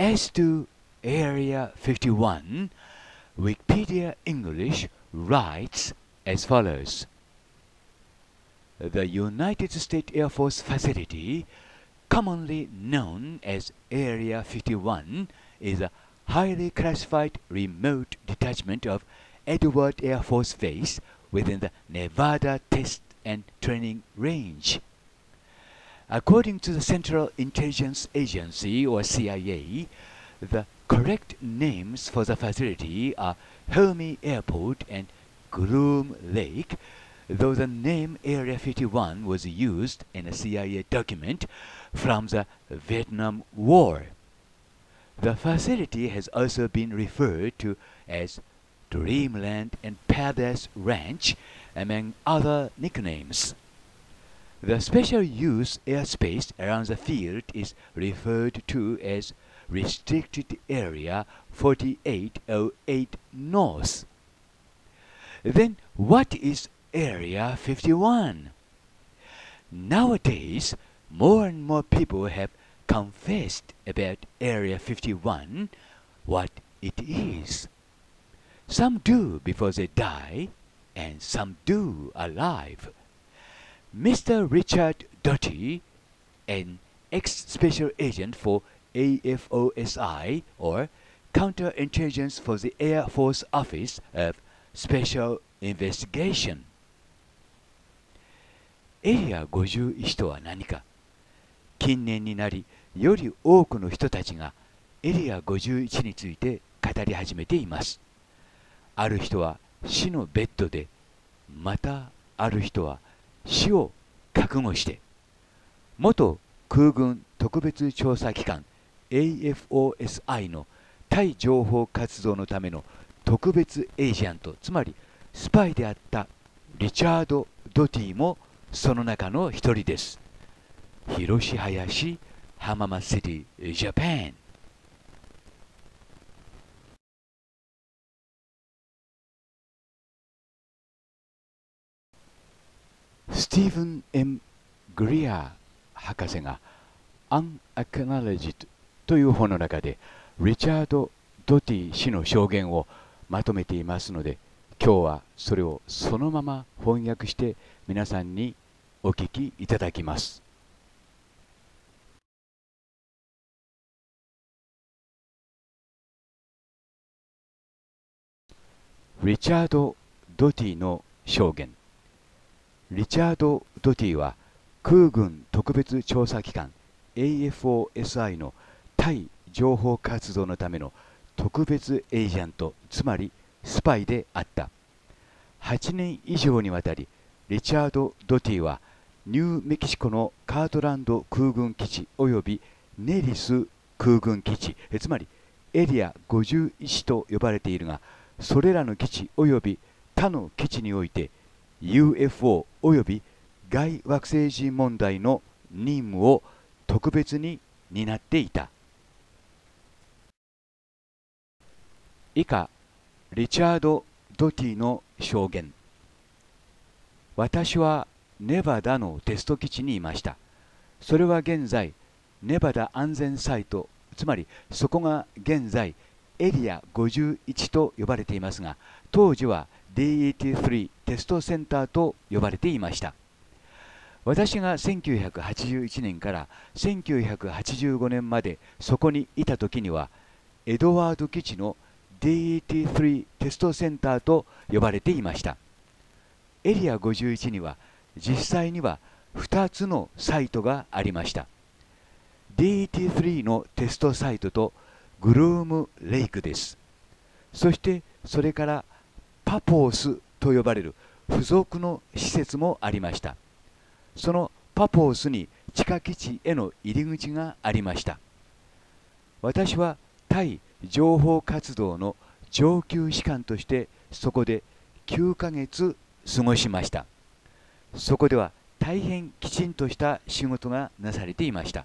As to Area 51, Wikipedia English writes as follows. The United States Air Force facility, commonly known as Area 51, is a highly classified remote detachment of Edward Air Force Base within the Nevada Test and Training Range. According to the Central Intelligence Agency or CIA, the correct names for the facility are Hermi Airport and Groom Lake, though the name Area 51 was used in a CIA document from the Vietnam War. The facility has also been referred to as Dreamland and Paradise Ranch, among other nicknames. The special use airspace around the field is referred to as Restricted Area 4808 North. Then what is Area 51? Nowadays, more and more people have confessed about Area 51, what it is. Some do before they die, and some do alive. Mr. Richard Doty, an ex special agent for AFOSI or Counterintelligence for the Air Force Office of Special Investigation エリア51とは何か近年になりより多くの人たちがエリア51について語り始めていますある人は死のベッドでまたある人は死を覚悟して元空軍特別調査機関 AFOSI の対情報活動のための特別エージェントつまりスパイであったリチャード・ドティもその中の一人です広し林浜松シティジャパンスティーブン・エムグリア博士が「Unacknowledged」という本の中でリチャード・ドティ氏の証言をまとめていますので今日はそれをそのまま翻訳して皆さんにお聞きいただきます。リチャード・ドティの証言リチャード・ドティは空軍特別調査機関 AFOSI の対情報活動のための特別エージャントつまりスパイであった8年以上にわたりリチャード・ドティはニューメキシコのカートランド空軍基地及びネリス空軍基地つまりエリア51と呼ばれているがそれらの基地及び他の基地において UFO および外惑星人問題の任務を特別に担っていた以下リチャード・ドティの証言私はネバダのテスト基地にいましたそれは現在ネバダ安全サイトつまりそこが現在エリア51と呼ばれていますが当時は DET3 テストセンターと呼ばれていました私が1981年から1985年までそこにいた時にはエドワード基地の DET3 テストセンターと呼ばれていましたエリア51には実際には2つのサイトがありました DET3 のテストサイトとグルームレイクですそしてそれからパポースと呼ばれる付属の施設もありましたそのパポースに地下基地への入り口がありました私は対情報活動の上級士官としてそこで9ヶ月過ごしましたそこでは大変きちんとした仕事がなされていました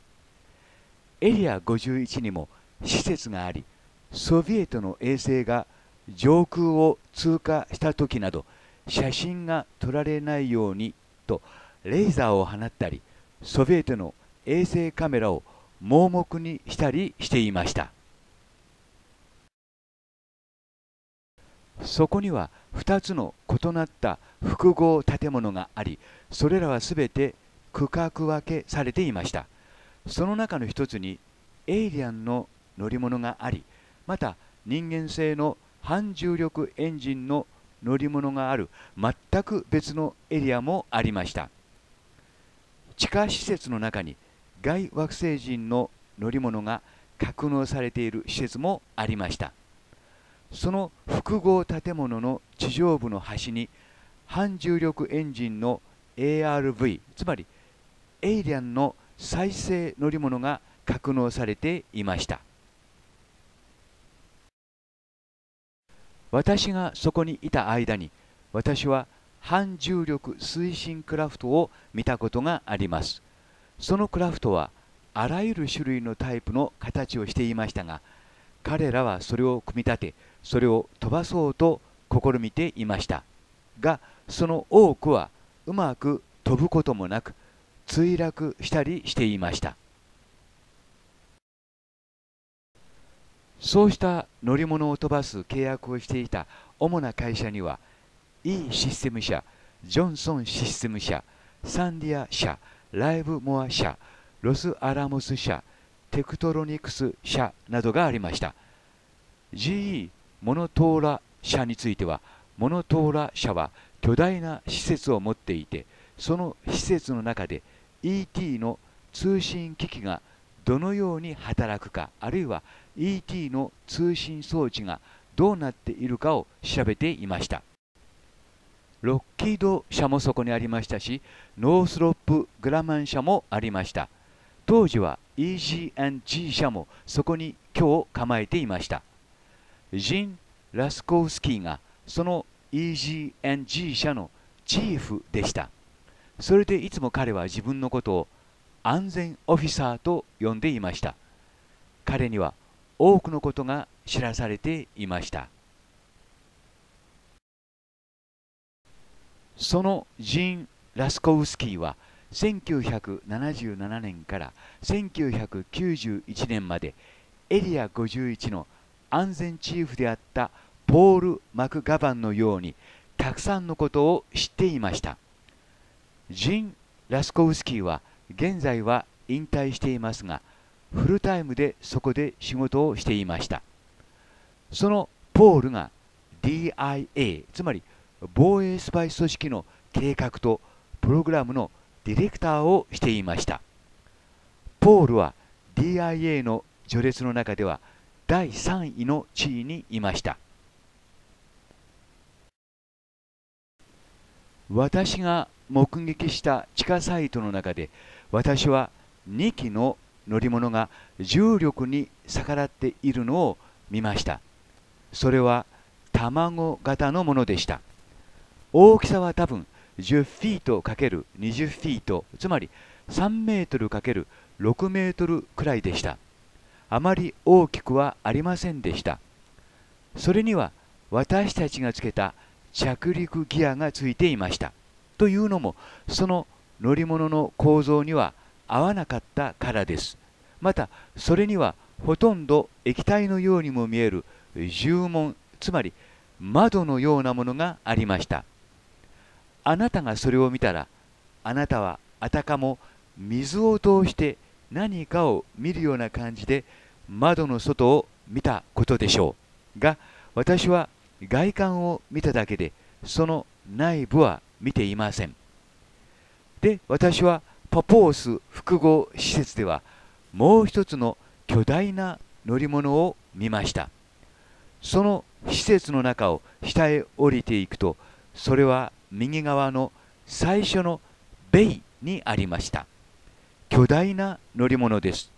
エリア51にも施設がありソビエトの衛星が上空を通過した時など写真が撮られないようにとレーザーを放ったりソビエトの衛星カメラを盲目にしたりしていましたそこには2つの異なった複合建物がありそれらは全て区画分けされていましたその中の一つにエイリアンの乗り物がありまた人間性の反重力エンジンの乗り物がある全く別のエリアもありました地下施設の中に外惑星人の乗り物が格納されている施設もありましたその複合建物の地上部の端に反重力エンジンの ARV つまりエイリアンの再生乗り物が格納されていました私がそこにいた間に私は反重力推進クラフトを見たことがありますそのクラフトはあらゆる種類のタイプの形をしていましたが彼らはそれを組み立てそれを飛ばそうと試みていましたがその多くはうまく飛ぶこともなく墜落したりしていましたそうした乗り物を飛ばす契約をしていた主な会社には E システム社、ジョンソンシステム社、サンディア社、ライブモア社、ロスアラモス社、テクトロニクス社などがありました。GE モノトーラ社については、モノトーラ社は巨大な施設を持っていて、その施設の中で ET の通信機器がどのように働くかあるいは ET の通信装置がどうなっているかを調べていましたロッキード社もそこにありましたしノースロップ・グラマン社もありました当時は EG&G 社もそこに今日構えていましたジン・ラスコウスキーがその EG&G 社のチーフでしたそれでいつも彼は自分のことを安全オフィサーと呼んでいました彼には多くのことが知らされていましたそのジン・ラスコウスキーは1977年から1991年までエリア51の安全チーフであったポール・マクガバンのようにたくさんのことを知っていましたジン・ラスコウスキーは現在は引退していますがフルタイムでそこで仕事をしていましたそのポールが DIA つまり防衛スパイ組織の計画とプログラムのディレクターをしていましたポールは DIA の序列の中では第3位の地位にいました私が目撃した地下サイトの中で私は2機の乗り物が重力に逆らっているのを見ましたそれは卵型のものでした大きさは多分10フィート ×20 フィートつまり3メートル ×6 メートルくらいでしたあまり大きくはありませんでしたそれには私たちがつけた着陸ギアがついていましたというのもその乗り物の構造には合わなかったからですまたそれにはほとんど液体のようにも見える重門つまり窓のようなものがありましたあなたがそれを見たらあなたはあたかも水を通して何かを見るような感じで窓の外を見たことでしょうが私は外観を見ただけでその内部は見ていませんで私はパポース複合施設ではもう一つの巨大な乗り物を見ましたその施設の中を下へ降りていくとそれは右側の最初のベイにありました巨大な乗り物です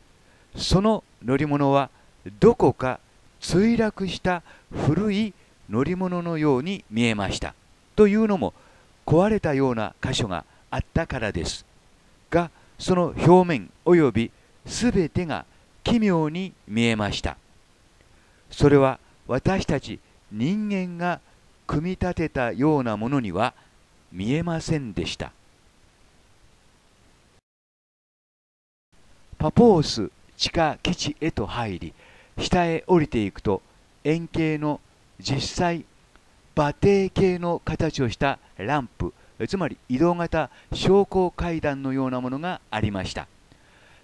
その乗り物はどこか墜落した古い乗り物のように見えましたというのも壊れたような箇所があったからですがその表面および全てが奇妙に見えましたそれは私たち人間が組み立てたようなものには見えませんでしたパポース地下基地へと入り下へ降りていくと円形の実際馬蹄形の形をしたランプつまり移動型昇降階段のようなものがありました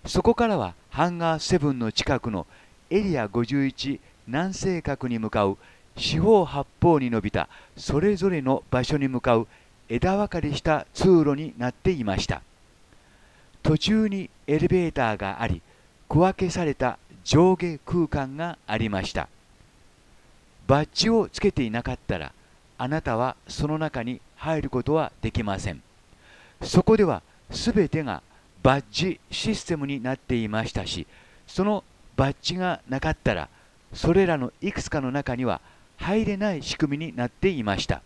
そこからはハンガー7の近くのエリア51南西角に向かう四方八方に伸びたそれぞれの場所に向かう枝分かれした通路になっていました途中にエレベーターがあり区分けされた上下空間がありましたバッジをつけていなかったらあなたはその中に入ることはできませんそこでは全てがバッジシステムになっていましたしそのバッジがなかったらそれらのいくつかの中には入れない仕組みになっていました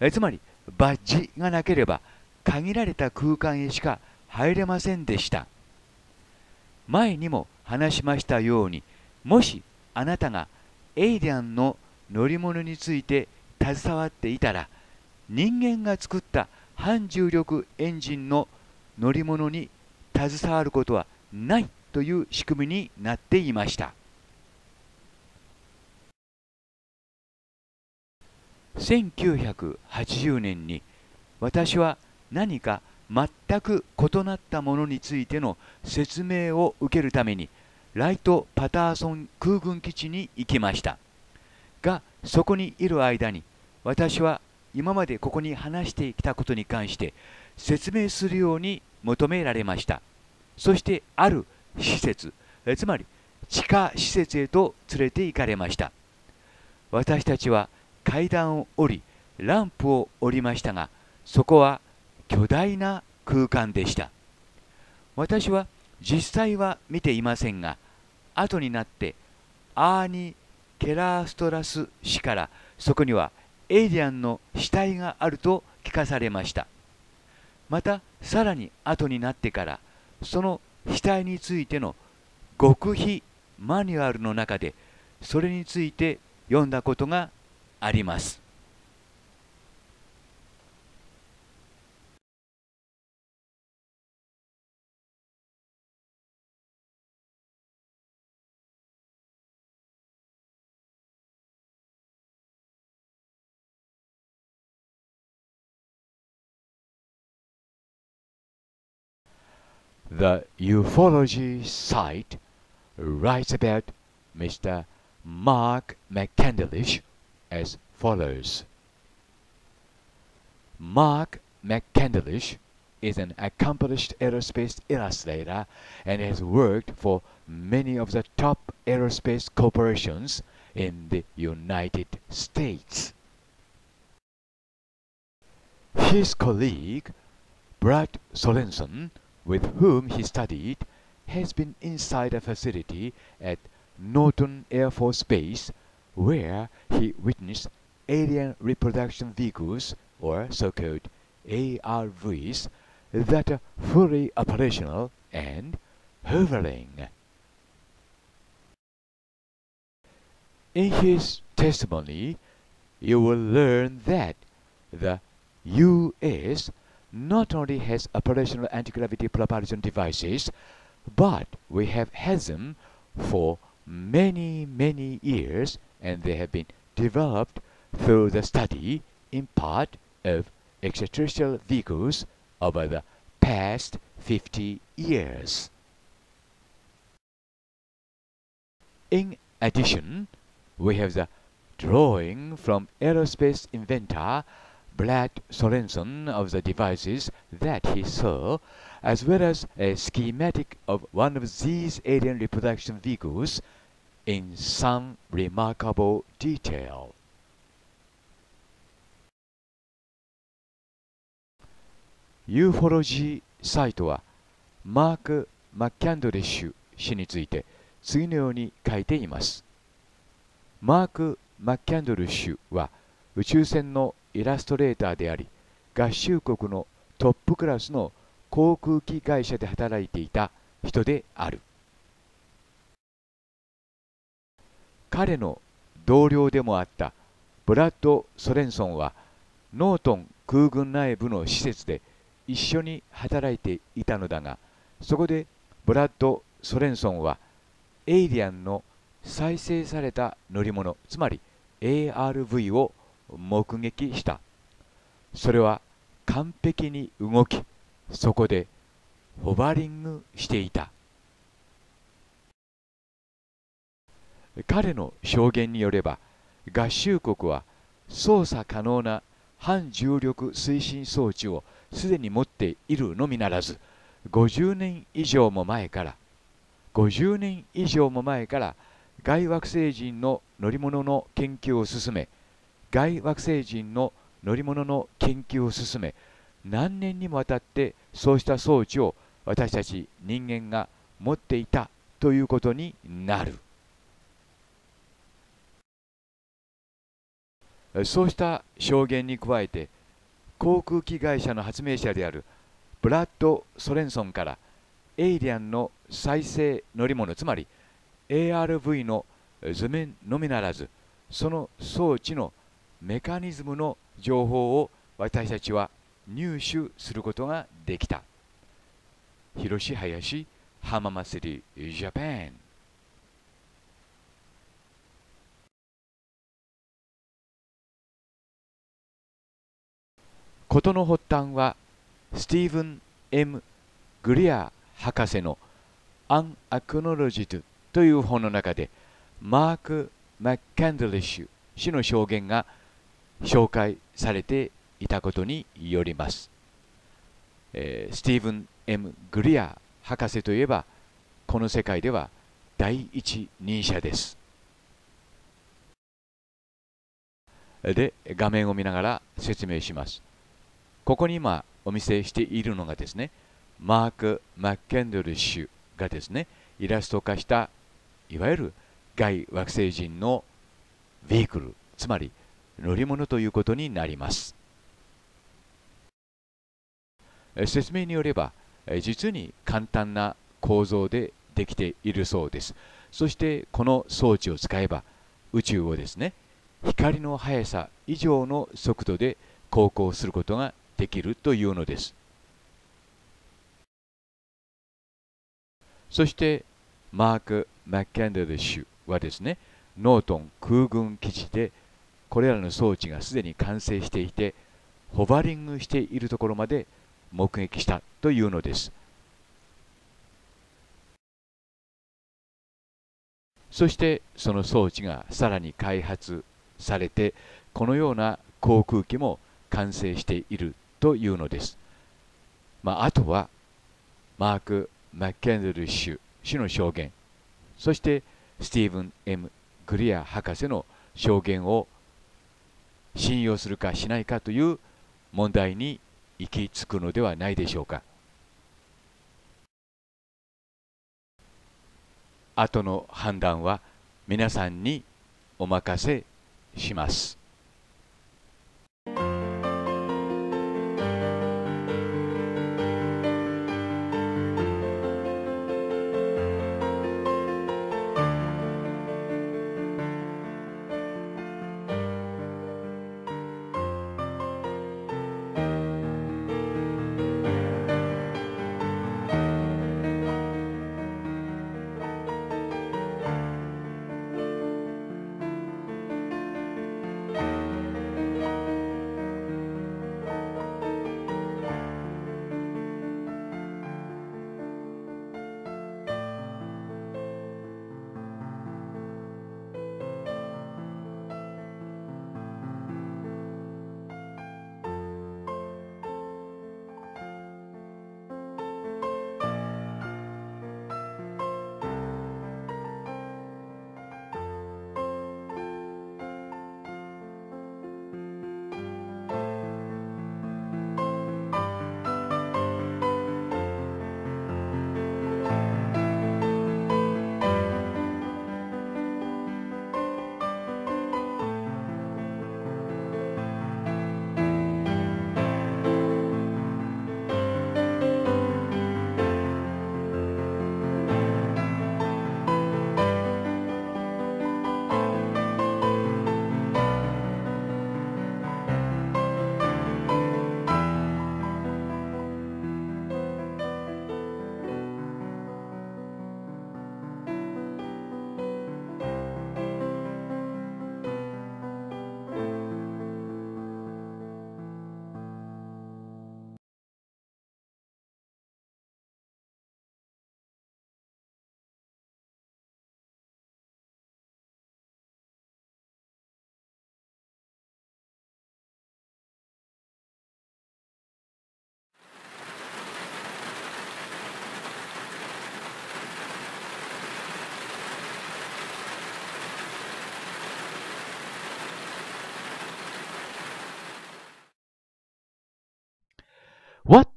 えつまりバッジがなければ限られた空間へしか入れませんでした前にも話しましたようにもしあなたがエイリアンの乗り物について携わっていたら人間が作った反重力エンジンの乗り物に携わることはないという仕組みになっていました1980年に私は何か全く異なったものについての説明を受けるためにライト・パターソン空軍基地に行きましたがそこにいる間に私は今までここに話してきたことに関して説明するように求められましたそしてある施設つまり地下施設へと連れて行かれました私たちは階段を降りランプを降りましたがそこは巨大な空間でした私は実際は見ていませんが後になってアーニ・ケラーストラス氏からそこには「エイリアンの死体があると聞かされましたまたさらに後になってからその死体についての極秘マニュアルの中でそれについて読んだことがあります The ufology site writes about Mr. Mark McCandlish as follows. Mark McCandlish is an accomplished aerospace illustrator and has worked for many of the top aerospace corporations in the United States. His colleague, Brad Sorensen, with whom he studied, has been inside a facility at Norton Air Force Base where he witnessed alien reproduction vehicles, or so-called ARVs, that are fully operational and hovering. In his testimony, you will learn that the U.S not only has operational anti-gravity propulsion devices, but we have had them for many, many years, and they have been developed through the study, in part, of extraterrestrial vehicles over the past 50 years. In addition, we have the drawing from aerospace inventor Black Sorensen of the devices that he saw, as well as a schematic of one of these alien reproduction vehicles in some remarkable detail. ufology サイトはマーク・マッキャンドレッシュ氏について次のように書いていますマーク・マッキャンドレッシュは宇宙船のイラストレーターであり合衆国のトップクラスの航空機会社で働いていた人である彼の同僚でもあったブラッド・ソレンソンはノートン空軍内部の施設で一緒に働いていたのだがそこでブラッド・ソレンソンはエイリアンの再生された乗り物つまり ARV を目撃したそれは完璧に動きそこでホバリングしていた彼の証言によれば合衆国は操作可能な反重力推進装置をすでに持っているのみならず50年以上も前から50年以上も前から外惑星人の乗り物の研究を進め外惑星人の乗り物の研究を進め何年にもわたってそうした装置を私たち人間が持っていたということになるそうした証言に加えて航空機会社の発明者であるブラッド・ソレンソンからエイリアンの再生乗り物つまり ARV の図面のみならずその装置のメカニズムの情報を私たちは入手することができた。広し林浜祭りジャパン事の発端はスティーブン・ M・ グリア博士の「アン・アクノロジ d という本の中でマーク・マッカンドリッシュ氏の証言が「紹介されていたことによります、えー、スティーブン・ M・ グリア博士といえばこの世界では第一人者ですで画面を見ながら説明しますここに今お見せしているのがですねマーク・マッケンドル氏がですねイラスト化したいわゆる外惑星人のビークルつまり乗り物ということになります説明によれば実に簡単な構造でできているそうですそしてこの装置を使えば宇宙をですね光の速さ以上の速度で航行することができるというのですそしてマーク・マッケンデル氏はですねノートン空軍基地でこれらの装置がすでに完成していてホバリングしているところまで目撃したというのですそしてその装置がさらに開発されてこのような航空機も完成しているというのです、まあ、あとはマーク・マッケンドル氏氏の証言そしてスティーブン・ M・ グリア博士の証言を信用するかしないかという問題に行き着くのではないでしょうか後の判断は皆さんにお任せします。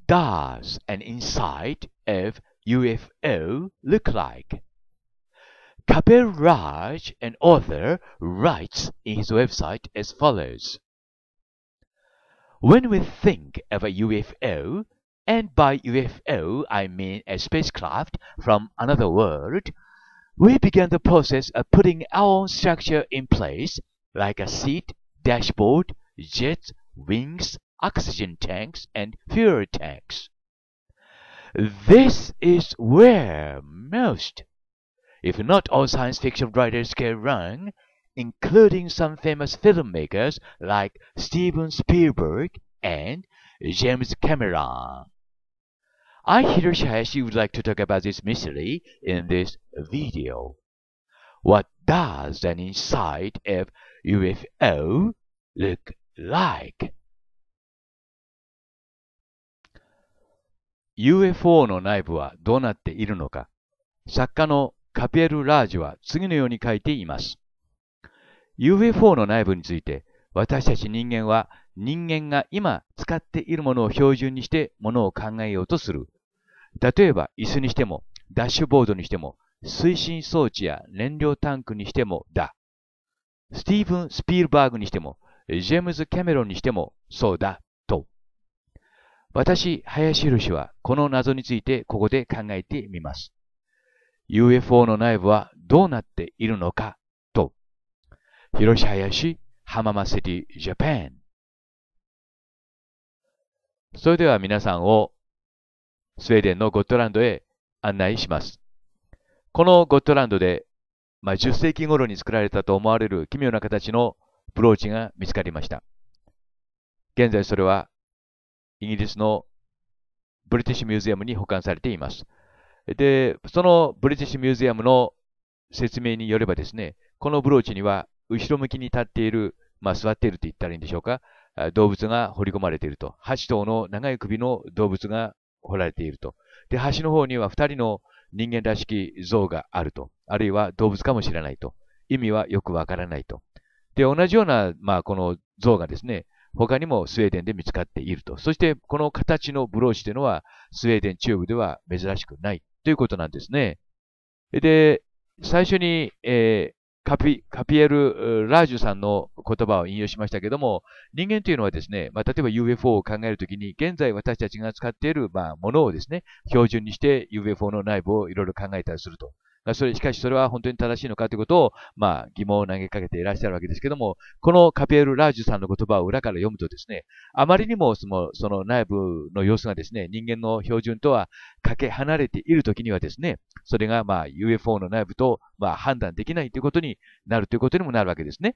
does an inside of UFO look like? Kabir Raj, an author, writes in his website as follows. When we think of a UFO, and by UFO I mean a spacecraft from another world, we begin the process of putting our own structure in place, like a seat, dashboard, jets, wings, oxygen tanks, and fuel tanks. This is where most, if not all science fiction writers get wrong, including some famous filmmakers like Steven Spielberg and James Cameron. I, hear Hayashi, would like to talk about this mystery in this video. What does an inside of UFO look like? UFO の内部はどうなっているのか、作家のカピエル・ラージは次のように書いています。UFO の内部について、私たち人間は人間が今使っているものを標準にしてものを考えようとする。例えば椅子にしても、ダッシュボードにしても、推進装置や燃料タンクにしてもだ。スティーブン・スピルバーグにしても、ジェームズ・キャメロンにしてもそうだ。私、林宏はこの謎についてここで考えてみます。UFO の内部はどうなっているのかと、広し林、浜松シティ、ジャパン。それでは皆さんをスウェーデンのゴットランドへ案内します。このゴットランドで、まあ、10世紀頃に作られたと思われる奇妙な形のブローチが見つかりました。現在それはイギリスのブリティッシュミュージアムに保管されています。で、そのブリティッシュミュージアムの説明によればですね、このブローチには後ろ向きに立っている、まあ座っていると言ったらいいんでしょうか、動物が彫り込まれていると。8頭の長い首の動物が彫られていると。で、端の方には2人の人間らしき像があると。あるいは動物かもしれないと。意味はよくわからないと。で、同じような、まあ、この像がですね、他にもスウェーデンで見つかっていると。そして、この形のブローチというのは、スウェーデン中部では珍しくないということなんですね。で、最初に、えー、カピ、カピエル・ラージュさんの言葉を引用しましたけども、人間というのはですね、まあ、例えば UFO を考えるときに、現在私たちが使っている、まあ、ものをですね、標準にして UFO の内部をいろいろ考えたりすると。それ、しかしそれは本当に正しいのかということを、まあ、疑問を投げかけていらっしゃるわけですけども、このカピエル・ラージュさんの言葉を裏から読むとですね、あまりにもそのその内部の様子がですね、人間の標準とはかけ離れているときにはですね、それがまあ UFO の内部とまあ判断できないということになるということにもなるわけですね。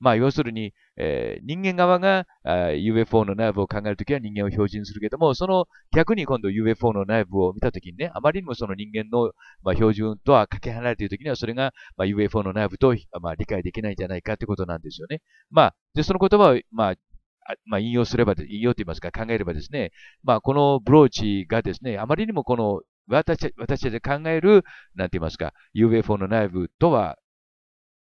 まあ、要するに、えー、人間側があ UFO の内部を考えるときは人間を標準するけども、その逆に今度 UFO の内部を見たときにね、あまりにもその人間の、まあ、標準とはかけ離れているときには、それが、まあ、UFO の内部と、まあ、理解できないんじゃないかということなんですよね。まあ、で、その言葉を、まあ、まあ、引用すれば、引用と言いますか、考えればですね、まあ、このブローチがですね、あまりにもこの私私たちで考える、なんて言いますか、UFO の内部とは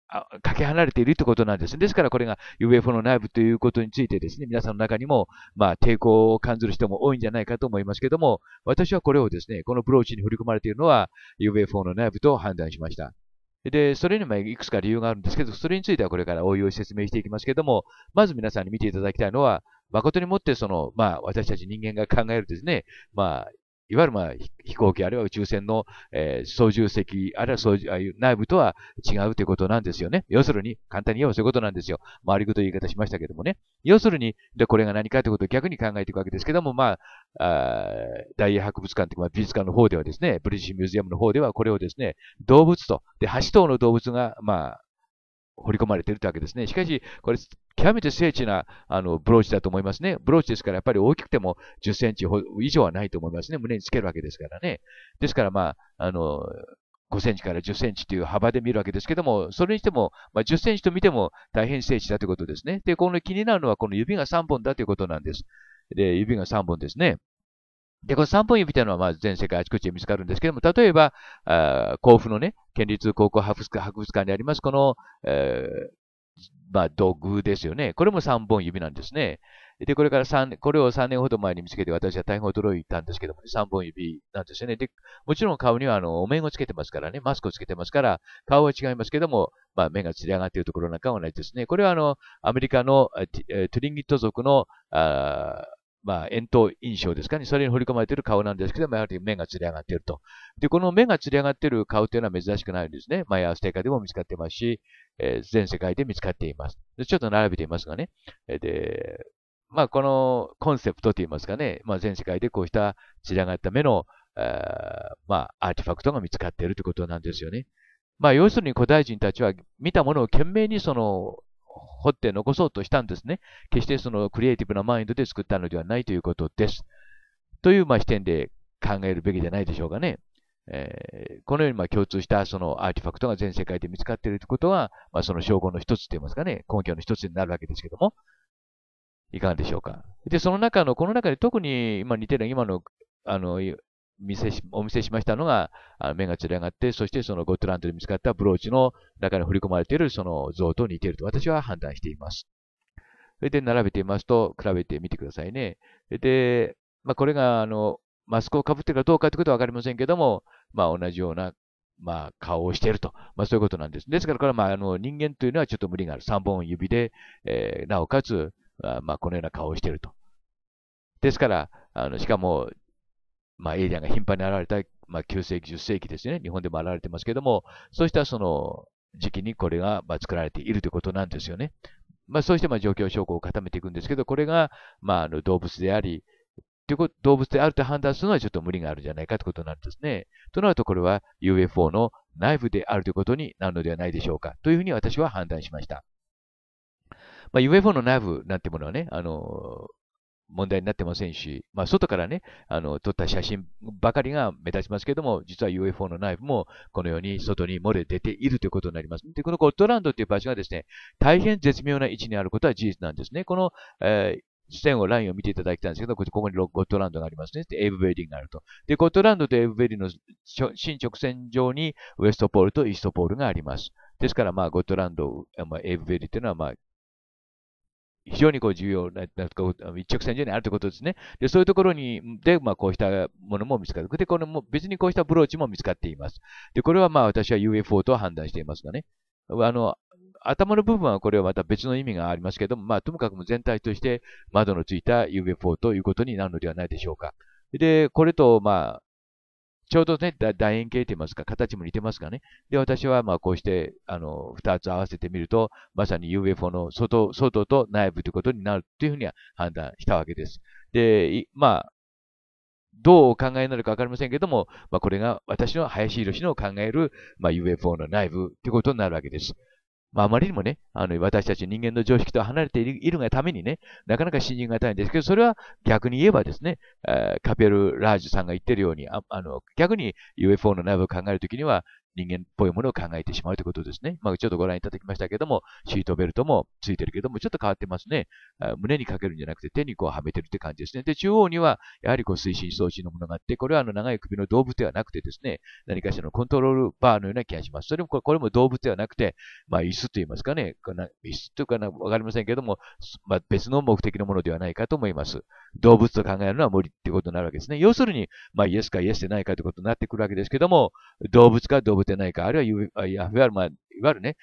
かけ離れているということなんです。ですからこれが UFO の内部ということについてですね、皆さんの中にも、まあ、抵抗を感じる人も多いんじゃないかと思いますけども、私はこれをですね、このブローチに振り込まれているのは UFO の内部と判断しました。で、それにもいくつか理由があるんですけど、それについてはこれから応用説明していきますけども、まず皆さんに見ていただきたいのは、誠にもってその、まあ、私たち人間が考えるですね、まあ、いわゆる、まあ、飛行機あるいは宇宙船の、えー、操縦席、あるいは操縦内部とは違うということなんですよね。要するに、簡単に言えばそういうことなんですよ。回りくという言い方しましたけどもね。要するに、でこれが何かということを逆に考えていくわけですけども、まあ、あ大英博物館というか、美術館の方ではですね、ブリティッシュミュージアムの方ではこれをですね、動物と、で、8頭の動物が、まあ、掘り込まれているというわけですね。しかし、これ、極めて精緻なあのブローチだと思いますね。ブローチですから、やっぱり大きくても10センチ以上はないと思いますね。胸につけるわけですからね。ですから、まあ、あの、5センチから10センチという幅で見るわけですけども、それにしても、まあ、10センチと見ても大変精緻だということですね。で、この気になるのはこの指が3本だということなんです。で、指が3本ですね。で、この三本指というのはまあ全世界あちこちで見つかるんですけども、例えば、あ甲府のね、県立高校博物館にあります、この、えー、まあ、土偶ですよね。これも三本指なんですね。で、これから三、これを三年ほど前に見つけて私は大変驚いたんですけども、ね、本指なんですよね。で、もちろん顔にはあの、お面をつけてますからね、マスクをつけてますから、顔は違いますけども、まあ、目がつり上がっているところなんかは同じですね。これはあの、アメリカのトゥリンギット族の、あまあ、円筒印象ですかね。それに彫り込まれている顔なんですけども、やはり目がつり上がっていると。で、この目がつり上がっている顔というのは珍しくないんですね。マイアステカでも見つかってますし、えー、全世界で見つかっています。でちょっと並べていますがね。で、まあ、このコンセプトといいますかね、まあ、全世界でこうした釣り上がった目の、えまあ、アーティファクトが見つかっているということなんですよね。まあ、要するに古代人たちは見たものを懸命にその掘って残そうとしたんですね。決してそのクリエイティブなマインドで作ったのではないということです。というま視点で考えるべきじゃないでしょうかね。えー、このようにま共通したそのアーティファクトが全世界で見つかっているということは、まあ、その証拠の一つといいますかね、根拠の一つになるわけですけども、いかがでしょうか。で、その中の、この中で特に今似てる今の、あの、見せお見せしましたのが、あの面がらがって、そしてそのゴットランドで見つかったブローチの中に振り込まれているその像と似ていると私は判断しています。それで並べてみますと、比べてみてくださいね。で、まあ、これがあのマスクをかぶってるかどうかということはわかりませんけども、まあ、同じようなまあ、顔をしていると。まあ、そういうことなんです。ですから、これは、まあ、あの、人間というのはちょっと無理がある。3本指で、えー、なおかつ、あまあ、このような顔をしていると。ですから、あの、しかも、まあ、エイリアンが頻繁に現れた、まあ、9世紀、10世紀ですね。日本でも現れてますけども、そうしたその時期にこれが、ま作られているということなんですよね。まあ、そうしてまあ状況証拠を固めていくんですけど、これが、まあ、あの動物であり、動物であると判断するのはちょっと無理があるんじゃないかということなんですね。となると、これは UFO の内部であるということになるのではないでしょうか。というふうに私は判断しました。まあ、UFO の内部なんてものはね、あの、問題になってませんし、まあ、外からね、あの、撮った写真ばかりが目立ちますけども、実は UFO の内部もこのように外に漏れ出ているということになります。で、このゴットランドという場所がですね、大変絶妙な位置にあることは事実なんですね。この、えー線を、ラインを見ていただきたいんですけど、ここにゴットランドがありますね。で、エイブベリーがあると。で、ゴットランドとエイブベリーの新直線上にウエストポールとイーストポールがあります。ですから、まあ、ゴットランド、まエイブベリーというのは、まあ、非常にこう重要な、一直線上にあるということですね。で、そういうところに、で、まあ、こうしたものも見つかる。で、このも、別にこうしたアプローチも見つかっています。で、これはまあ、私は UFO と判断していますがね。あの、頭の部分はこれはまた別の意味がありますけども、まあ、ともかくも全体として窓のついた UFO ということになるのではないでしょうか。で、これと、まあ、ちょうどね、楕円形といいますか、形も似てますかね。で、私はまあこうして、あの、二つ合わせてみると、まさに UFO の外、外と内部ということになるというふうには判断したわけです。で、まあ、どうお考えになるかわかりませんけども、まあ、これが私の林博士の考える、まあ、UFO の内部ということになるわけです。まあ、あまりにもね、あの、私たち人間の常識と離れているがためにね、なかなか信じがたいんですけど、それは逆に言えばですね、えー、カペル・ラージュさんが言ってるように、ああの、逆に UFO の内部を考えるときには、人間っぽいものを考えてしまうということですね。まあ、ちょっとご覧いただきましたけども、シートベルトもついてるけども、ちょっと変わってますね。胸にかけるんじゃなくて手にこうはめてるって感じですね。で、中央には、やはりこう推進装置のものがあって、これはあの長い首の動物ではなくてですね、何かしらのコントロールバーのような気がします。それもこれも動物ではなくて、まあ、椅子と言いますかね、椅子というかな、わかりませんけども、まあ、別の目的のものではないかと思います。動物と考えるのは無理ってことになるわけですね。要するに、まあ、イエスかイエスでないかということになってくるわけですけども、動物か動物 puute näikä arvea, arvea, arvea, arvea, いわゆるね、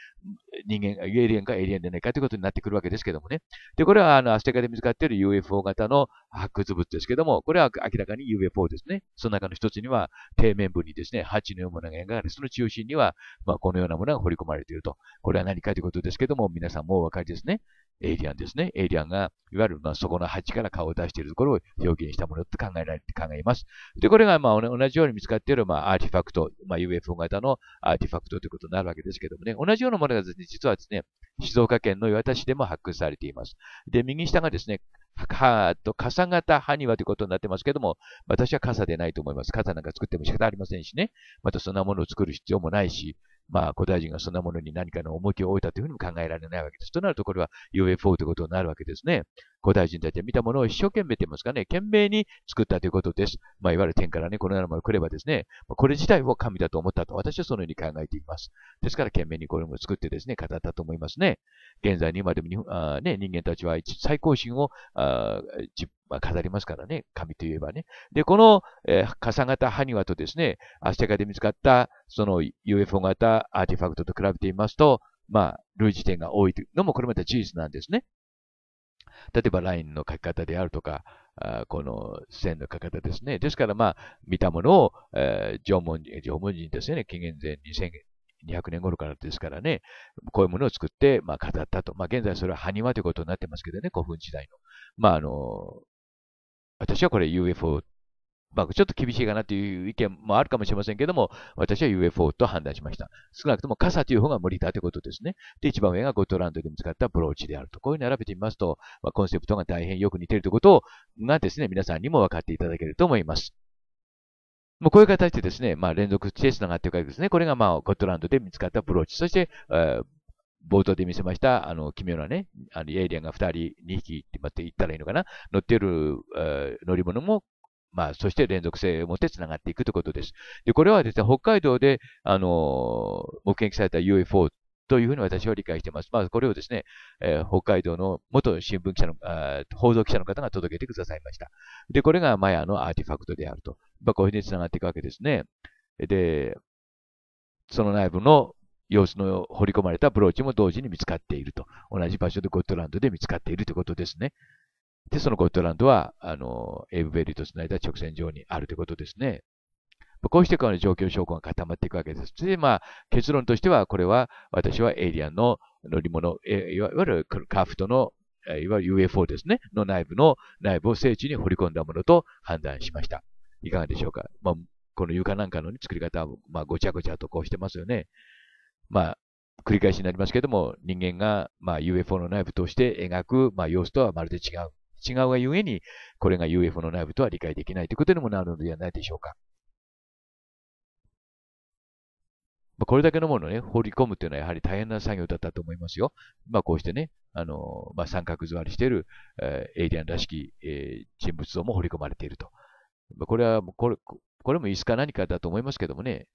人間、エイリアンかエイリアンでないかということになってくるわけですけどもね。で、これはあのアステカで見つかっている UFO 型の発掘物ですけども、これは明らかに UFO ですね。その中の一つには、底面部にですね、鉢のようなものが描かれ、その中心には、まあ、このようなものが掘り込まれていると。これは何かということですけども、皆さんもお分かりですね。エイリアンですね。エイリアンが、いわゆる、まあ、そこの鉢から顔を出しているところを表現したものと考えられて考えます。で、これが、まあ、同じように見つかっている、まあ、アーティファクト、まあ、UFO 型のアーティファクトということになるわけですけどもね、同じようなものがですね、実はですね、静岡県の磐田市でも発掘されています。で、右下がですね、はと、傘型埴輪ということになってますけども、私は傘でないと思います。傘なんか作っても仕方ありませんしね。またそんなものを作る必要もないし、まあ、古代人がそんなものに何かの重きを置いたというふうにも考えられないわけです。となると、これは UFO ということになるわけですね。古代人たちは見たものを一生懸命と言いますかね、懸命に作ったということです。まあ、いわゆる天からね、このようなものが来ればですね、これ自体を神だと思ったと、私はそのように考えています。ですから、懸命にこれも作ってですね、語ったと思いますね。現在に今でもあ、ね、人間たちは最高神をあまあ、飾りますからね、紙といえばね。で、この、えー、傘型埴輪とですね、アステカで見つかった、その UFO 型アーティファクトと比べてみますと、まあ、類似点が多いというのも、これまた事実なんですね。例えば、ラインの書き方であるとか、あこの線の書き方ですね。ですから、まあ、見たものを、えー、縄文人、縄文人ですよね。紀元前2000、200年頃からですからね、こういうものを作って、まあ、飾ったと。まあ、現在それは埴輪ということになってますけどね、古墳時代の。まあ、あの、私はこれ UFO、まあ、ちょっと厳しいかなという意見もあるかもしれませんけども、私は UFO と判断しました。少なくとも傘という方が無理だということですね。で、一番上がゴットランドで見つかったブローチであると。こういう並べてみますと、まあ、コンセプトが大変よく似ているということを、がですね、皆さんにも分かっていただけると思います。もうこういう形でですね、まあ、連続して繋がっていうわけですね。これがまあ、ゴットランドで見つかったブローチ。そして、えー冒頭で見せました、あの、奇妙なね、あの、エイリアンが2人、2匹って待って言ったらいいのかな、乗ってる、えー、乗り物も、まあ、そして連続性を持って繋がっていくということです。で、これはですね、北海道で、あの、目撃された UFO というふうに私は理解しています。まあ、これをですね、えー、北海道の元新聞記者のあ、報道記者の方が届けてくださいました。で、これがマヤのアーティファクトであると。まあ、こういうふうに繋がっていくわけですね。で、その内部の様子の掘り込まれたブローチも同時に見つかっていると。同じ場所でゴットランドで見つかっているということですね。で、そのゴットランドは、あの、エイブベリーと繋いだ直線上にあるということですね。こうしてこの状況証拠が固まっていくわけです。で、まあ、結論としては、これは私はエイリアンの乗り物、いわゆるカフトの、いわゆる UFO ですね、の内部の内部を聖地に掘り込んだものと判断しました。いかがでしょうか。まあ、この床なんかの、作り方は、まあ、ごちゃごちゃとこうしてますよね。まあ、繰り返しになりますけども、人間が、まあ、UFO の内部として描く、まあ、様子とはまるで違う。違うがゆえに、これが UFO の内部とは理解できないということにもなるのではないでしょうか。まあ、これだけのものをね、放り込むというのはやはり大変な作業だったと思いますよ。まあ、こうしてね、あのまあ、三角座りしている、えー、エイリアンらしき、えー、人物像も放り込まれていると。まあ、これはこれ、これも椅子か何かだと思いますけどもね、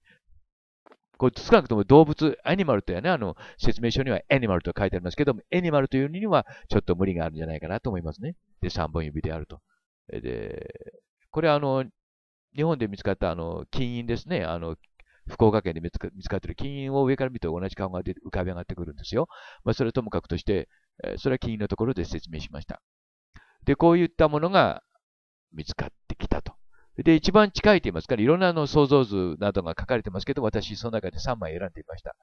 これ少なくとも動物、アニマルとやね、あの、説明書にはアニマルと書いてありますけども、アニマルというにはちょっと無理があるんじゃないかなと思いますね。で、3本指であると。で、これはあの、日本で見つかったあの、金印ですね。あの、福岡県で見つか見つかっている金印を上から見ると同じ顔が浮かび上がってくるんですよ。まあ、それともかくとして、それは金印のところで説明しました。で、こういったものが見つかってきたと。で、一番近いと言いますかね、いろんなあの想像図などが書かれてますけど、私その中で3枚選んでいました。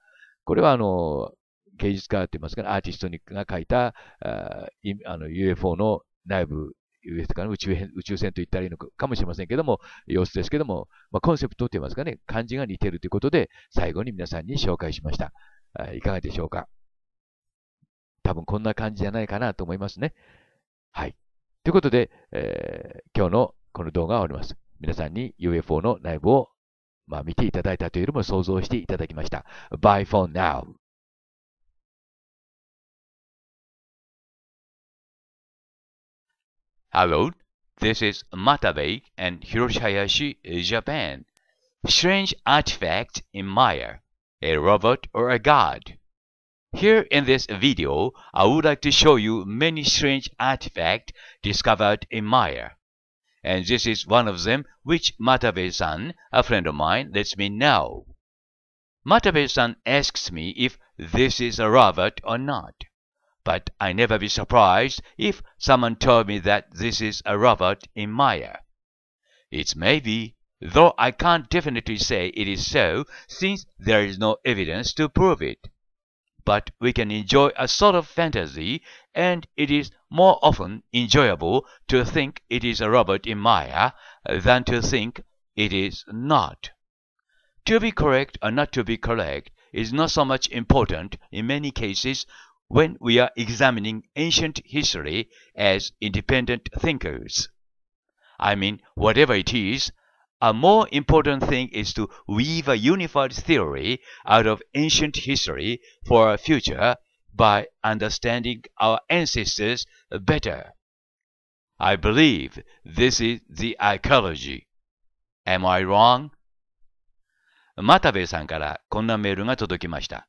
これはあの、芸術家と言いますかね、アーティストが書いた、ああの UFO の内部、UFO か宇宙宇宙船と言ったらいいのかもしれませんけども、様子ですけども、まあ、コンセプトと言いますかね、漢字が似てるということで、最後に皆さんに紹介しました。いかがでしょうか多分こんな感じじゃないかなと思いますね。はい。ということで、えー、今日のこの動画は終わります。皆さんに UFO のライブを、まあ、見ていただいたというよりも想像していただきました。Bye for now! Hello, this is Matabe and Hiroshiyashi, Japan. Strange artifact in Maya, a robot or a god. Here in this video, I would like to show you many strange artifacts discovered in Maya and this is one of them which Matabe-san, a friend of mine, lets me know. Matabe-san asks me if this is a robot or not, but I never be surprised if someone told me that this is a robot in Maya. It's maybe, though I can't definitely say it is so, since there is no evidence to prove it. But we can enjoy a sort of fantasy and it is more often enjoyable to think it is a Robert in Maya than to think it is not. To be correct or not to be correct is not so much important in many cases when we are examining ancient history as independent thinkers. I mean, whatever it is, a more important thing is to weave a unified theory out of ancient history for our future by understanding our ancestors better. I believe this is the ecology. Am I wrong? マタベイさんからこんなメールが届きました。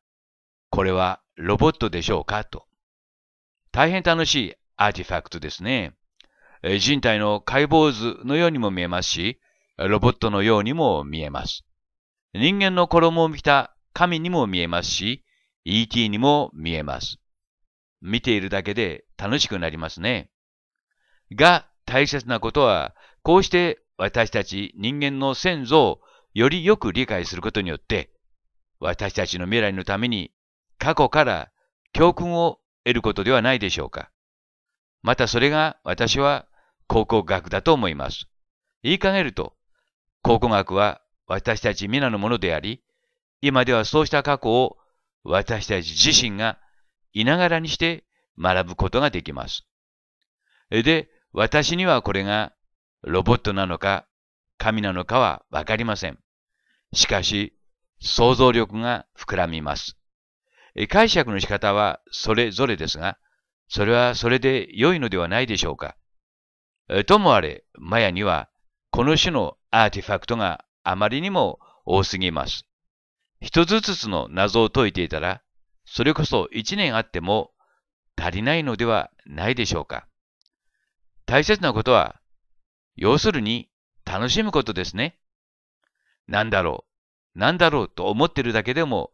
これはロボットでしょうかと。大変楽しいアーティファクトですね。人体の解剖図のようにも見えますし、ロボットのようにも見えます。人間の衣を着た神にも見えますし、ET にも見えます。見ているだけで楽しくなりますね。が、大切なことは、こうして私たち人間の先祖をよりよく理解することによって、私たちの未来のために過去から教訓を得ることではないでしょうか。またそれが私は考古学だと思います。言い換えると、考古学は私たち皆のものであり、今ではそうした過去を私たち自身がいながらにして学ぶことができます。で、私にはこれがロボットなのか神なのかはわかりません。しかし、想像力が膨らみます。解釈の仕方はそれぞれですが、それはそれで良いのではないでしょうか。ともあれ、マヤにはこの種のアーティファクトがあまりにも多すぎます。一つずつの謎を解いていたら、それこそ一年あっても足りないのではないでしょうか。大切なことは、要するに楽しむことですね。なんだろう、なんだろうと思ってるだけでも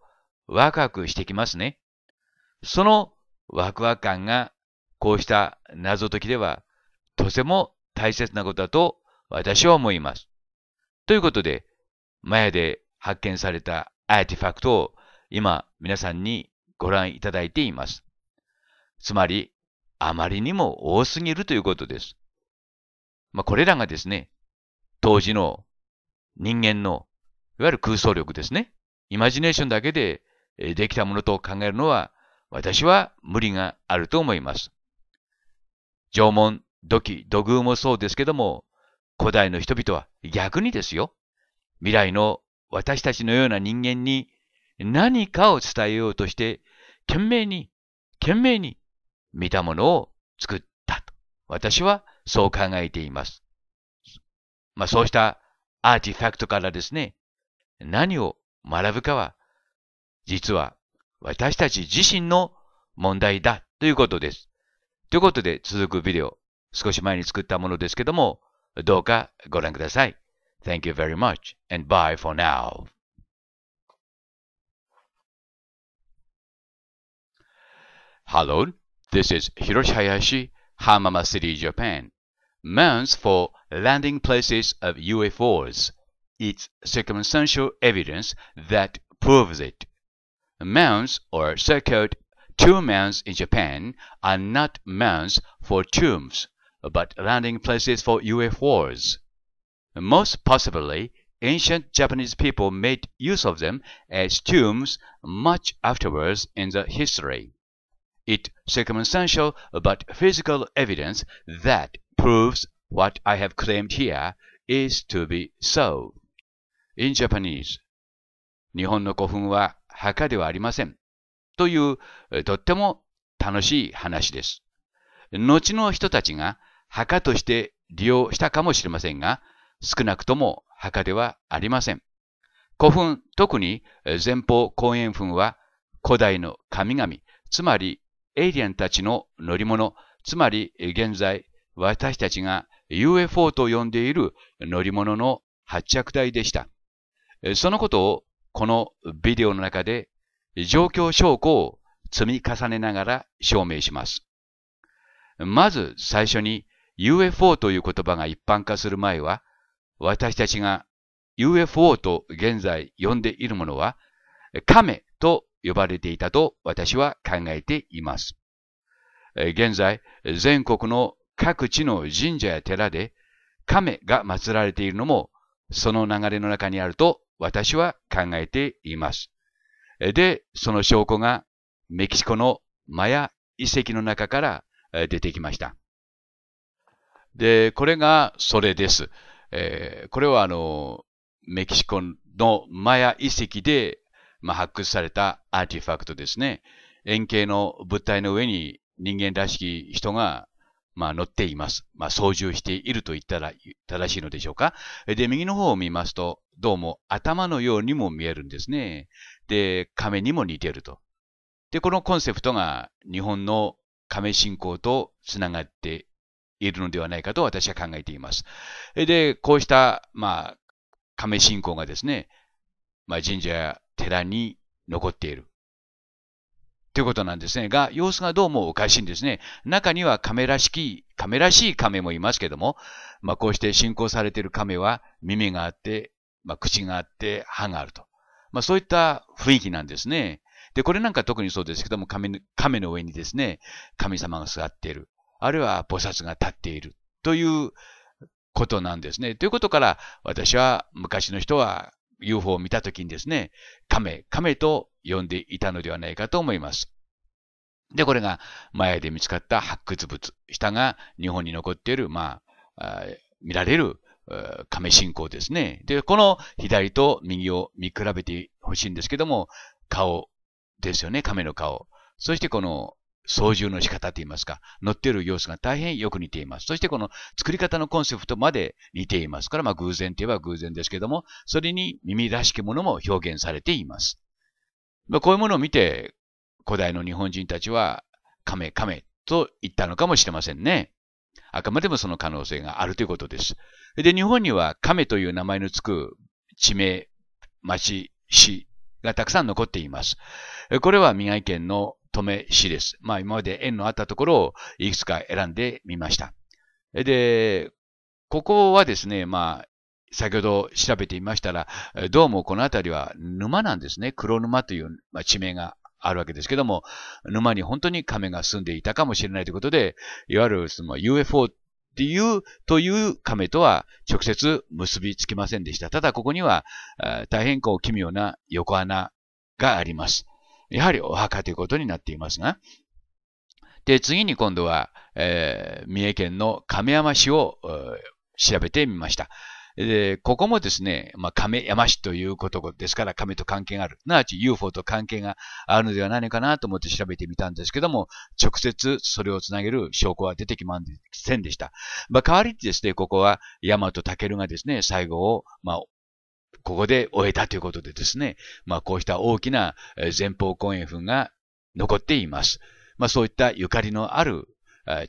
ワクワクしてきますね。そのワクワク感がこうした謎解きではとても大切なことだと私は思います。ということで、マヤで発見されたアーティファクトを今皆さんにご覧いただいています。つまり、あまりにも多すぎるということです。まあ、これらがですね、当時の人間のいわゆる空想力ですね。イマジネーションだけでできたものと考えるのは私は無理があると思います。縄文、土器、土偶もそうですけども、古代の人々は逆にですよ。未来の私たちのような人間に何かを伝えようとして、懸命に、懸命に、見たものを作ったと。私はそう考えています。まあそうしたアーティファクトからですね、何を学ぶかは、実は私たち自身の問題だということです。ということで続くビデオ、少し前に作ったものですけども、どうかご覧ください。Thank you very much and bye for now. Hello, this is Hiroshi Hayashi, Hamama City, Japan. Mounts for landing places of UFOs. It's circumstantial evidence that proves it. Mounts or so-called Two mounds in Japan are not mounds for tombs, but landing places for UFOs. Most possibly, ancient Japanese people made use of them as tombs much afterwards in the history. It circumstantial but physical evidence that proves what I have claimed here is to be so. In Japanese, 日本の古墳は墓ではありません。という、とっても楽しい話です。後の人たちが墓として利用したかもしれませんが、少なくとも墓ではありません。古墳、特に前方後円墳は古代の神々、つまりエイリアンたちの乗り物、つまり現在私たちが UFO と呼んでいる乗り物の発着台でした。そのことをこのビデオの中で状況証拠を積み重ねながら証明します。まず最初に UFO という言葉が一般化する前は私たちが UFO と現在呼んでいるものは、亀と呼ばれていたと私は考えています。現在、全国の各地の神社や寺で亀が祀られているのも、その流れの中にあると私は考えています。で、その証拠がメキシコのマヤ遺跡の中から出てきました。で、これがそれです。えー、これはあの、メキシコのマヤ遺跡で、まあ、発掘されたアーティファクトですね。円形の物体の上に人間らしき人が、まあ、乗っています。まあ、操縦していると言ったら正しいのでしょうか。で、右の方を見ますと、どうも頭のようにも見えるんですね。で、亀にも似てると。で、このコンセプトが日本の亀信仰とつながっているのではないかと私は考えています。で、こうした、まあ、亀信仰がですね、まあ、神社や寺に残っている。ということなんですね。が、様子がどうもおかしいんですね。中には亀らしき、亀らしい亀もいますけども、まあ、こうして信仰されている亀は耳があって、まあ、口があって歯があると。まあ、そういった雰囲気なんですね。で、これなんか特にそうですけども、亀の上にですね、神様が座っている。あるいは菩薩が立っているということなんですね。ということから、私は昔の人は UFO を見たときにですね、亀、亀と呼んでいたのではないかと思います。で、これが前で見つかった発掘物。下が日本に残っている、まあ、あ見られる亀信仰ですね。で、この左と右を見比べてほしいんですけども、顔ですよね、亀の顔。そしてこの操縦の仕方といいますか、乗っている様子が大変よく似ています。そしてこの作り方のコンセプトまで似ていますから、まあ偶然といえば偶然ですけども、それに耳らしきものも表現されています。まあこういうものを見て、古代の日本人たちは、亀亀と言ったのかもしれませんね。あくまでもその可能性があるということです。で、日本には亀という名前のつく地名、町、市がたくさん残っています。これは宮城県の止めしです。まあ今まで縁のあったところをいくつか選んでみました。で、ここはですね、まあ先ほど調べてみましたら、どうもこの辺りは沼なんですね。黒沼という、まあ、地名があるわけですけども、沼に本当に亀が住んでいたかもしれないということで、いわゆるその UFO っていう、という亀とは直接結びつきませんでした。ただここには、大変こう奇妙な横穴があります。やはりお墓ということになっていますが、で、次に今度は、えー、三重県の亀山市を、調べてみました。で、ここもですね、まあ、亀山市ということですから、亀と関係がある。なわち UFO と関係があるのではないのかなと思って調べてみたんですけども、直接それをつなげる証拠は出てきませんでした。まあ、代わりにですね、ここは、大和健がですね、最後を、まあ、ここで終えたということでですね、まあこうした大きな前方後円墳が残っています。まあそういったゆかりのある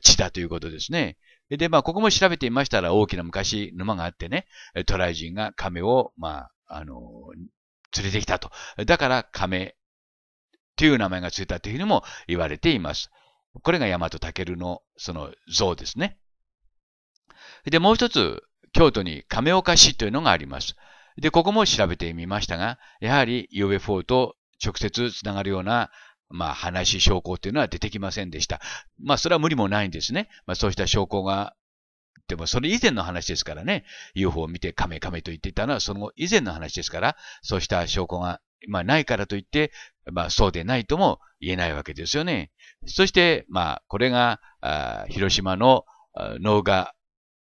地だということですね。で、まあここも調べてみましたら大きな昔沼があってね、渡来人が亀を、まあ、あの、連れてきたと。だから亀という名前がついたというふうにも言われています。これが山と武のその像ですね。で、もう一つ、京都に亀岡市というのがあります。で、ここも調べてみましたが、やはり UFO と直接つながるようなまあ、話、証拠っていうのは出てきませんでした。まあ、それは無理もないんですね。まあ、そうした証拠が、でもそれ以前の話ですからね、UFO を見てカメカメと言っていたのはその以前の話ですから、そうした証拠が、まあ、ないからといって、まあ、そうでないとも言えないわけですよね。そして、まあ、これが、あ広島の農家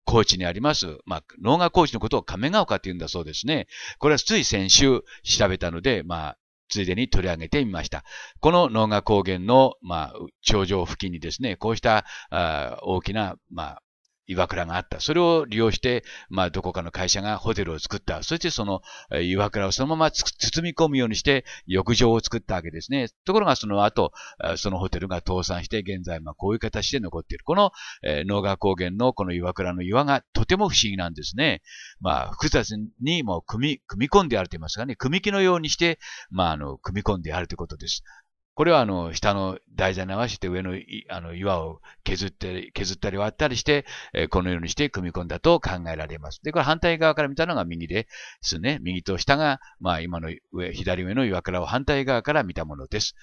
高知にあります、まあ、農学高知のことを亀ヶ丘って言うんだそうですね。これはつい先週調べたので、まあ、ついでに取り上げてみました。この農河高原の、まあ、頂上付近にですね、こうしたあ大きな、まあ、岩倉があった。それを利用して、まあ、どこかの会社がホテルを作った。そしてその岩倉をそのまま包み込むようにして、浴場を作ったわけですね。ところがその後、そのホテルが倒産して、現在、まあ、こういう形で残っている。この、えー、農河高原のこの岩倉の岩がとても不思議なんですね。まあ、複雑にもう組み、組み込んであると言いますかね、組み木のようにして、まあ、あの、組み込んであるということです。これはあの、下の台座流して上のあの岩を削って、削ったり割ったりして、えこのようにして組み込んだと考えられます。で、これ反対側から見たのが右ですね。右と下が、まあ今の上、左上の岩倉を反対側から見たものです。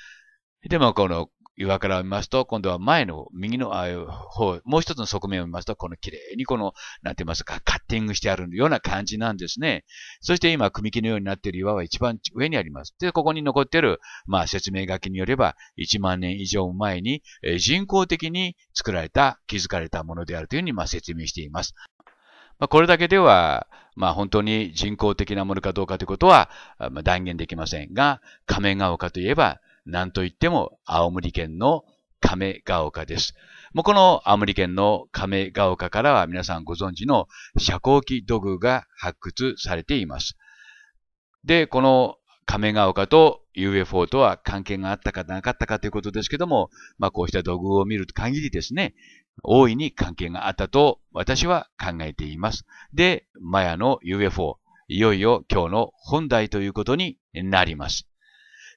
でも、この、岩から見ますと、今度は前の右の方、もう一つの側面を見ますと、この綺麗にこの、なんて言いますか、カッティングしてあるような感じなんですね。そして今、組木のようになっている岩は一番上にあります。で、ここに残っている、まあ説明書きによれば、1万年以上前に人工的に作られた、築かれたものであるというふうに、まあ説明しています。まあ、これだけでは、まあ、本当に人工的なものかどうかということは、まあ、断言できませんが、仮面が丘といえばなんといっても青森県の亀ヶ丘です。もうこの青森県の亀ヶ丘からは皆さんご存知の遮光器土偶が発掘されています。で、この亀ヶ丘と UFO とは関係があったかなかったかということですけども、まあこうした土偶を見る限りですね、大いに関係があったと私は考えています。で、マヤの UFO、いよいよ今日の本題ということになります。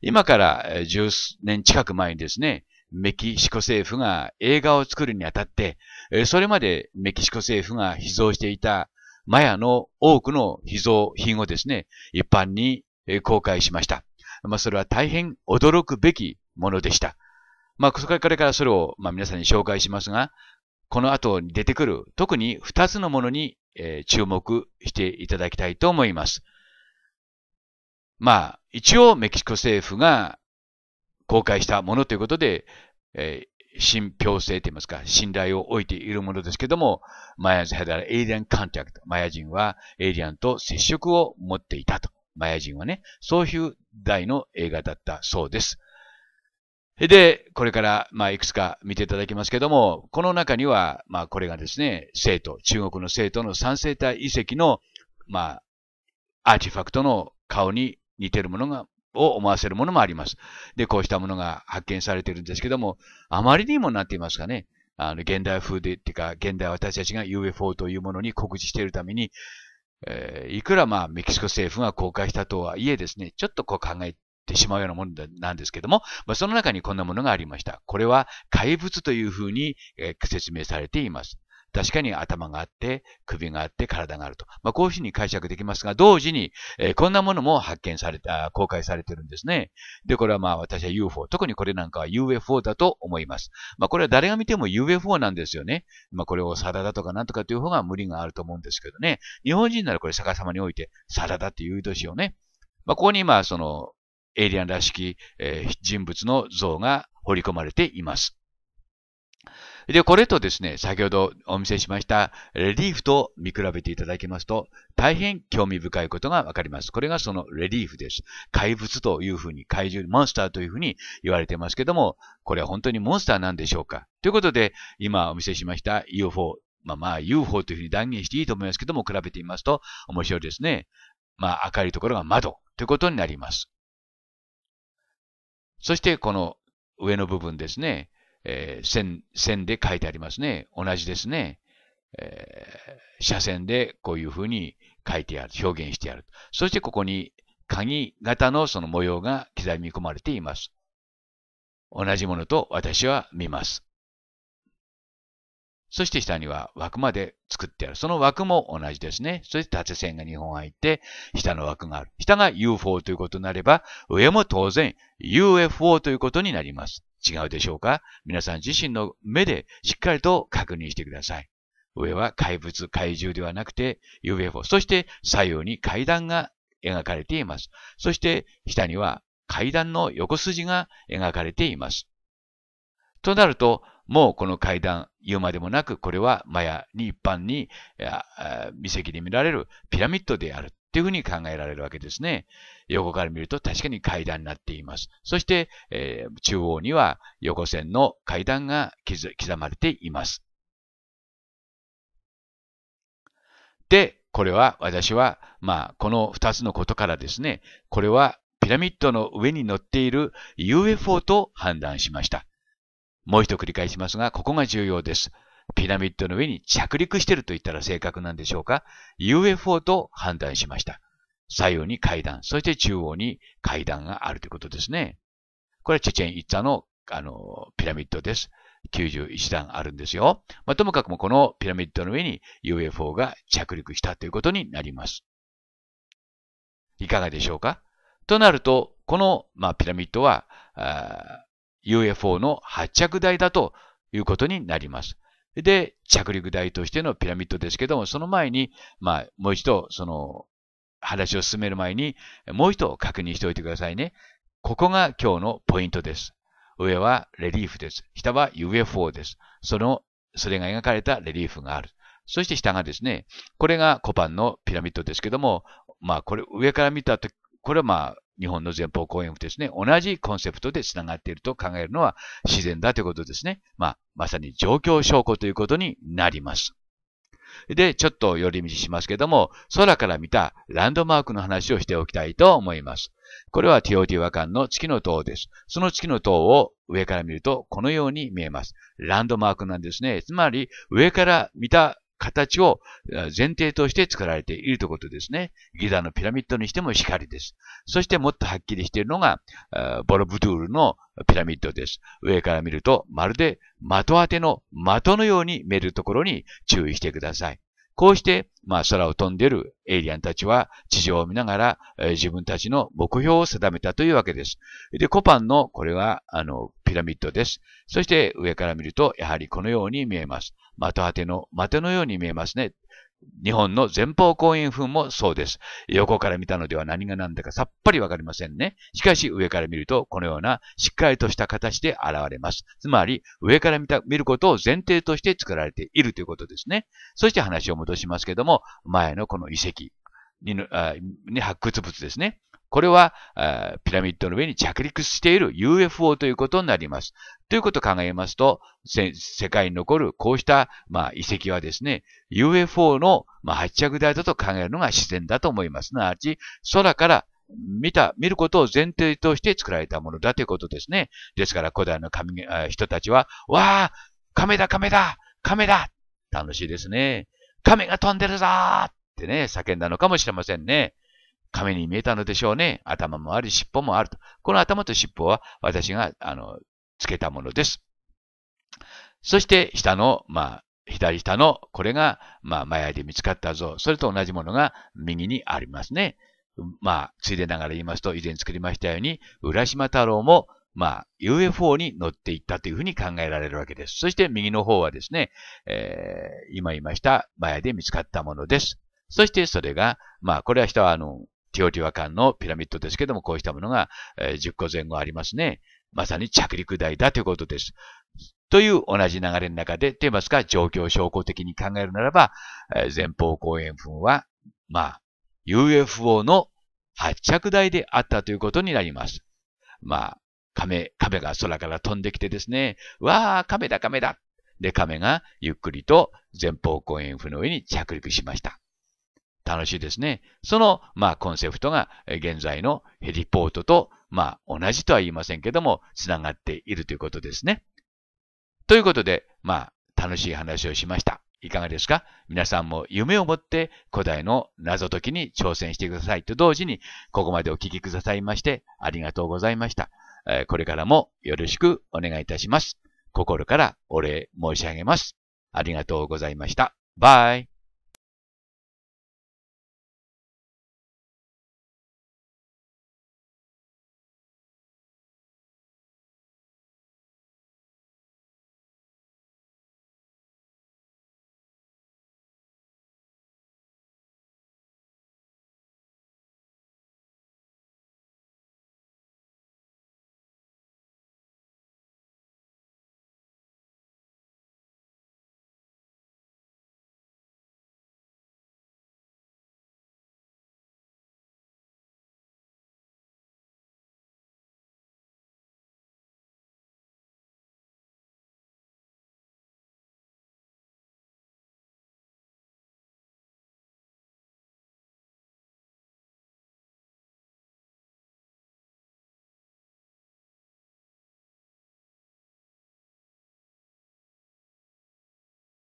今から10年近く前にですね、メキシコ政府が映画を作るにあたって、それまでメキシコ政府が秘蔵していたマヤの多くの秘蔵品をですね、一般に公開しました。まあ、それは大変驚くべきものでした。まあ、これからそれを、まあ、皆さんに紹介しますが、この後に出てくる特に2つのものに、注目していただきたいと思います。ま一応メキシコ政府が公開したものということで、えー、信憑性といいますか、信頼を置いているものですけども、マヤ人はエイリアンコンタクト。マヤ人はエイリアンと接触を持っていたと。マヤ人はね、そういう題の映画だったそうです。で、これから、まあ、いくつか見ていただきますけども、この中には、まあ、これがですね、生徒、中国の生徒の三生体遺跡の、まあ、アーティファクトの顔に似てるものが、を思わせるものもあります。で、こうしたものが発見されているんですけども、あまりにもなんて言いますかね、あの、現代風で、っていうか、現代私たちが UFO というものに告示しているために、えー、いくらまあ、メキシコ政府が公開したとはいえですね、ちょっとこう考えてしまうようなものなんですけども、まあ、その中にこんなものがありました。これは怪物というふうに、えー、説明されています。確かに頭があって、首があって、体があると。まあ、こういうふうに解釈できますが、同時に、えー、こんなものも発見された、公開されてるんですね。で、これはまあ私は UFO、特にこれなんかは UFO だと思います。まあ、これは誰が見ても UFO なんですよね。まあ、これをサラダとかなんとかという方が無理があると思うんですけどね。日本人ならこれ逆さまにおいて、サラダって言うとしようね。まあ、ここに今、その、エイリアンらしき、えー、人物の像が彫り込まれています。で、これとですね、先ほどお見せしましたレリーフと見比べていただきますと、大変興味深いことがわかります。これがそのレリーフです。怪物というふうに、怪獣、モンスターというふうに言われてますけども、これは本当にモンスターなんでしょうかということで、今お見せしました UFO、まあまあ UFO というふうに断言していいと思いますけども、比べてみますと面白いですね。まあ明るいところが窓ということになります。そしてこの上の部分ですね。えー、線、線で書いてありますね。同じですね。えー、斜線でこういうふうに書いてある、表現してある。そしてここに鍵型のその模様が刻み込まれています。同じものと私は見ます。そして下には枠まで作ってある。その枠も同じですね。そして縦線が2本入って、下の枠がある。下が UFO ということになれば、上も当然 UFO ということになります。違うでしょうか皆さん自身の目でしっかりと確認してください。上は怪物、怪獣ではなくて UFO。そして左右に階段が描かれています。そして下には階段の横筋が描かれています。となると、もうこの階段、言うまでもなく、これはマヤに一般に、遺跡で見られるピラミッドである。っていうふうに考えられるわけですね。横から見ると確かに階段になっています。そして、えー、中央には横線の階段が刻まれています。で、これは私は、まあ、この二つのことからですね、これはピラミッドの上に乗っている UFO と判断しました。もう一度繰り返しますが、ここが重要です。ピラミッドの上に着陸してると言ったら正確なんでしょうか ?UFO と判断しました。左右に階段、そして中央に階段があるということですね。これはチェチェン・イッツァの、あの、ピラミッドです。91段あるんですよ。まあ、ともかくもこのピラミッドの上に UFO が着陸したということになります。いかがでしょうかとなると、この、まあ、ピラミッドは、UFO の発着台だということになります。で、着陸台としてのピラミッドですけども、その前に、まあ、もう一度、その、話を進める前に、もう一度確認しておいてくださいね。ここが今日のポイントです。上はレリーフです。下は UFO です。その、それが描かれたレリーフがある。そして下がですね、これがコパンのピラミッドですけども、まあこれ上から見たと、これはまあ日本の前方後円墳ですね、同じコンセプトで繋がっていると考えるのは自然だということですね。まあ、まさに状況証拠ということになります。で、ちょっと寄り道しますけども、空から見たランドマークの話をしておきたいと思います。これは TOT 和漢の月の塔です。その月の塔を上から見るとこのように見えます。ランドマークなんですね。つまり、上から見た形を前提として作られているということですね。ギザのピラミッドにしても光です。そしてもっとはっきりしているのが、ボロブドゥールのピラミッドです。上から見ると、まるで的当ての的のように見えるところに注意してください。こうして、まあ、空を飛んでいるエイリアンたちは地上を見ながら、えー、自分たちの目標を定めたというわけです。で、コパンの、これは、あの、ピラミッドです。そして上から見ると、やはりこのように見えます。的当ての的のように見えますね。日本の前方後円墳もそうです。横から見たのでは何が何だかさっぱりわかりませんね。しかし上から見るとこのようなしっかりとした形で現れます。つまり上から見た見ることを前提として作られているということですね。そして話を戻しますけども、前のこの遺跡に発掘物ですね。これは、ピラミッドの上に着陸している UFO ということになります。ということを考えますと、世界に残るこうした、まあ、遺跡はですね、UFO の、まあ、発着台だと考えるのが自然だと思います。なあち、空から見た、見ることを前提として作られたものだということですね。ですから古代の神人たちは、わあ亀だ亀だ亀だ楽しいですね。亀が飛んでるぞってね、叫んだのかもしれませんね。亀に見えたのでしょうね。頭もあり、尻尾もあると。この頭と尻尾は私が、あの、つけたものです。そして、下の、まあ、左下の、これが、まあ、前で見つかった像。それと同じものが右にありますね。まあ、ついでながら言いますと、以前作りましたように、浦島太郎も、まあ、UFO に乗っていったというふうに考えられるわけです。そして右の方はですね、えー、今言いました、前で見つかったものです。そしてそれが、まあ、これは人は、あの、ティオティワカンのピラミッドですけども、こうしたものが、10個前後ありますね。まさに着陸台だということです。という同じ流れの中で、と言いますか、状況証拠的に考えるならば、前方後円墳は、まあ、UFO の発着台であったということになります。まあ、亀、亀が空から飛んできてですね、わあ、亀だ亀だで、亀がゆっくりと前方後円墳の上に着陸しました。楽しいですね。その、まあ、コンセプトが、現在のヘリポートと、まあ、同じとは言いませんけども、つながっているということですね。ということで、まあ、楽しい話をしました。いかがですか皆さんも夢を持って古代の謎解きに挑戦してくださいと同時に、ここまでお聞きくださいまして、ありがとうございました。これからもよろしくお願いいたします。心からお礼申し上げます。ありがとうございました。バイ。